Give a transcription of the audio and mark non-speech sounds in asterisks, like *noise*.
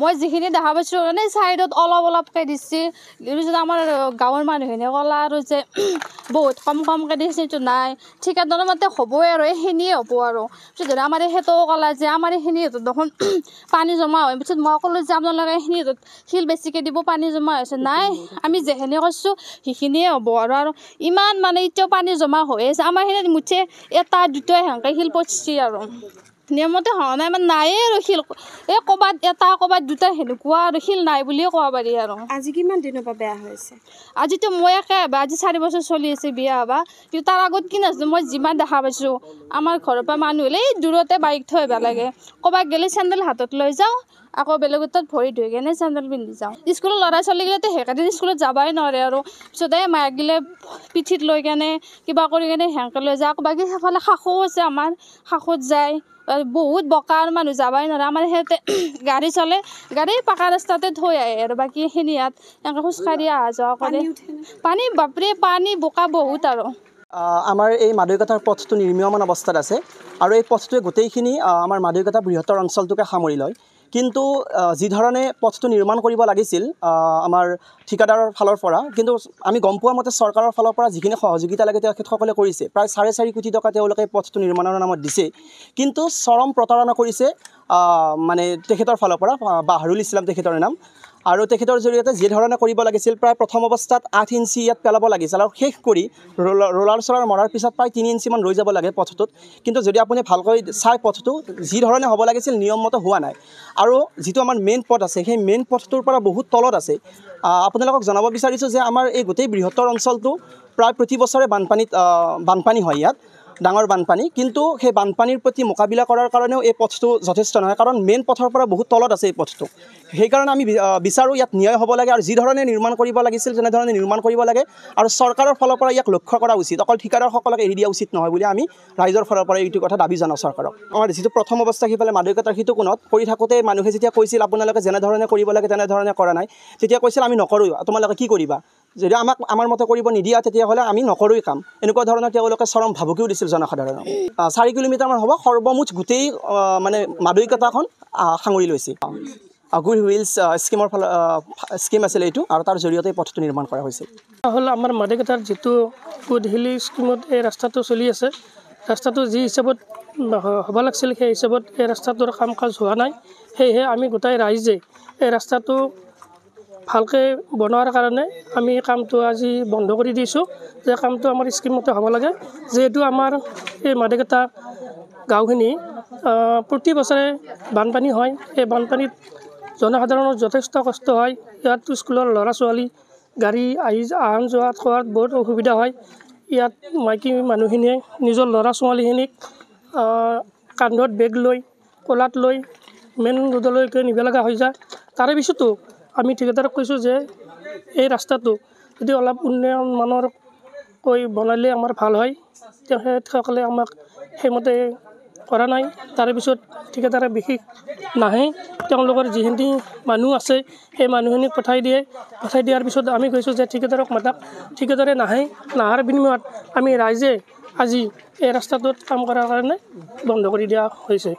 মই যিখিনি দেখা পাইছোঁ মানে ছাইডত অলপ অলপকৈ দিছে তাৰপিছত আমাৰ গাঁৱৰ মানুহখিনিয়ে ক'লে আৰু যে *clears throat* বহুত কম কমকৈ দিছেতো নাই ঠিক ঠিকাদাৰৰ মতে হ'বই আৰু এইখিনিয়ে হ'ব আৰু পিছত ধৰি আমাৰ সেইটোও ক'লে যে আমাৰ এইখিনি দেখোন *clears throat* পানী জমা হয় পিছত মই ক'লোঁ যে আপোনালোকে এইখিনি শিল বেছিকৈ দিব পানী জমা হৈছে নাই আমি যিখিনি কৰিছোঁ সেইখিনিয়ে হ'ব আৰু আৰু ইমান মানে এতিয়াও পানী জমা হৈ আছে আমাৰ সেইখিনিত মুঠে এটা দুটাই সেনেকৈ শিল পৰিছে আৰু নিয়মতে হোৱা নাই মানে নায়ে ৰখিল এই ক'ৰবাত এটা ক'ৰবাত দুটা সেনেকুৱা ৰখিল নাই বুলিয়ে ক'ব পাৰি আৰু আজি কিমান দিনৰ পৰা বেয়া হৈ আছে আজিতো মই একে হবা আজি চাৰি বছৰ চলি আছে বিয়া হ'বা কিন্তু তাৰ আগত কি নাছিলোঁ মই যিমান দেখা পাইছোঁ আমাৰ ঘৰৰ পৰা মানুহ হ'লে এই দূৰতে বাইক থৈ আহিব লাগে ক'ৰবাত গ'লে চেণ্ডেল হাতত লৈ যাওঁ আকৌ বেলেগ তাত ভৰি ধুই কেনে চেণ্ডেল পিন্ধি যাওঁ স্কুলৰ ল'ৰা ছোৱালীগিলাতো সেইকাৰণে স্কুলত যাবই নোৱাৰে আৰু পিছতে মাকগিলে পিঠিত লৈ কেনে কিবা কৰি কেনে সেনেকৈ লৈ যায় আকৌ বাকী সেইফালে শাহুও আছে আমাৰ শাহুত যায় বহুত বকা আৰু মানুহ যাবই নোৱাৰে আমাৰ সিহঁতে *clears throat* গাড়ী চলে গাড়ী পকা ৰাস্তাতে থৈ আহে আৰু বাকীখিনি ইয়াত এনেকৈ খোজকাঢ়ি অহা যোৱা কৰে পানী বাপৰে পানী বোকা বহুত আৰু আমাৰ এই মাদকতাৰ পথটো নিৰ্মীয়মান অৱস্থাত আছে আৰু এই পথটোৱে গোটেইখিনি আমাৰ মাদকতা বৃহত্তৰ অঞ্চলটোকে সামৰি লয় কিন্তু যিধৰণে পথটো নিৰ্মাণ কৰিব লাগিছিল আমাৰ ঠিকাদাৰৰ ফালৰ পৰা কিন্তু আমি গম পোৱা মতে চৰকাৰৰ ফালৰ পৰা যিখিনি সহযোগিতা লাগে তেখেতসকলে কৰিছে প্ৰায় চাৰে চাৰি কোটি টকা তেওঁলোকে পথটো নিৰ্মাণৰ নামত দিছে কিন্তু চৰম প্ৰতাৰণা কৰিছে মানে তেখেতৰ ফালৰ পৰা বাহৰুল ইছলাম তেখেতৰ নাম আৰু তেখেতৰ জৰিয়তে যি ধৰণে কৰিব লাগিছিল প্ৰায় প্ৰথম অৱস্থাত আঠ ইঞ্চি ইয়াত পেলাব লাগিছিল আৰু শেষ কৰি ৰোলাৰ চোলাৰ মৰাৰ পিছত প্ৰায় তিনি ইঞ্চিমান ৰৈ যাব লাগে পথটোত কিন্তু যদি আপুনি ভালকৈ চাই পথটো যি ধৰণে হ'ব লাগিছিল নিয়ম নিয়মমতে হোৱা নাই আৰু যিটো আমাৰ মেইন পথ আছে সেই মেইন পথটোৰ পৰা বহুত তলত আছে আপোনালোকক জনাব বিচাৰিছোঁ যে আমাৰ এই গোটেই বৃহত্তৰ অঞ্চলটো প্ৰায় প্ৰতি বছৰে বানপানীত বানপানী হয় ইয়াত ডাঙৰ বানপানী কিন্তু সেই বানপানীৰ প্ৰতি মোকাবিলা কৰাৰ কাৰণেও এই পথটো যথেষ্ট নহয় কাৰণ মেইন পথৰ পৰা বহুত তলত আছে এই পথটো সেইকাৰণে আমি বিচাৰোঁ ইয়াত ন্যায় হ'ব লাগে আৰু যিধৰণে নিৰ্মাণ কৰিব লাগিছিল তেনেধৰণে নিৰ্মাণ কৰিব লাগে আৰু চৰকাৰৰ ফালৰ পৰা ইয়াক লক্ষ্য কৰা উচিত অকল ঠিকাদাৰসকলক এৰি দিয়া উচিত নহয় বুলি আমি ৰাইজৰ ফালৰ পৰা এইটো কথা দাবী জনাওঁ চৰকাৰক আমাৰ যিটো প্ৰথম অৱস্থা সিফালে মাদকতাৰ সিটো কোণত কৰি থাকোঁতে মানুহে যেতিয়া কৈছিল আপোনালোকে যেনেধৰণে কৰিব লাগে তেনেধৰণে কৰা নাই তেতিয়া কৈছিল আমি নকৰোঁ তোমালোকে কি কৰিবা যদি আমাক আমাৰ মতে কৰিব নিদিয়া তেতিয়াহ'লে আমি নকৰোৱেই কাম এনেকুৱা ধৰণৰ তেওঁলোকে চৰম ভাবুকিও দিছিল জনসাধাৰণক চাৰি কিলোমিটাৰমান হ'ব সৰ্বমুঠ গোটেই মানে মাদকতাখন সাঙুৰি লৈছিল গুড হুইলছ স্কিমৰ ফালে স্কিম আছিলে এইটো আৰু তাৰ জৰিয়তে পথটো নিৰ্মাণ কৰা হৈছিল হ'ল আমাৰ মাদকতাৰ যিটো গুড হিল স্কিমত এই ৰাস্তাটো চলি আছে ৰাস্তাটো যি হিচাপত হ'ব লাগিছিল সেই হিচাপত এই ৰাস্তাটোৰ কাম কাজ হোৱা নাই সেয়েহে আমি গোটেই ৰাইজে এই ৰাস্তাটো ভালকৈ বনোৱাৰ কাৰণে আমি কামটো আজি বন্ধ কৰি দিছোঁ যে কামটো আমাৰ স্কীমতে হ'ব লাগে যিহেতু আমাৰ এই মাদেকেটা গাঁওখিনি প্ৰতি বছৰে বানপানী হয় সেই বানপানীত জনসাধাৰণৰ যথেষ্ট কষ্ট হয় ইয়াত স্কুলৰ ল'ৰা ছোৱালী গাড়ী আহি আহান যোৱাত খোৱাত বহুত অসুবিধা হয় ইয়াত মাইকী মানুহখিনিয়ে নিজৰ ল'ৰা ছোৱালীখিনিক কান্ধত বেগ লৈ ক'লাত লৈ মেইন ৰোডলৈকে নিব লগা হৈ যায় তাৰে পিছতো আমি ঠিকাদাৰক কৈছোঁ যে এই ৰাস্তাটো যদি অলপ কৈ বনালে আমাৰ ভাল হয় তেখেতসকলে আমাক সেইমতে কৰা নাই তাৰে পিছত ঠিকাদাৰে বিশেষ নাহে তেওঁলোকৰ যিখিনি মানুহ আছে সেই মানুহখিনিক পঠাই দিয়ে পঠাই দিয়াৰ পিছত আমি কৈছোঁ যে ঠিকাদাৰক মাতা ঠিকাদাৰে নাহে নাহাৰ বিনিময়ত আমি ৰাইজে আজি এই ৰাস্তাটোত কাম কৰাৰ কাৰণে বন্ধ কৰি দিয়া হৈছে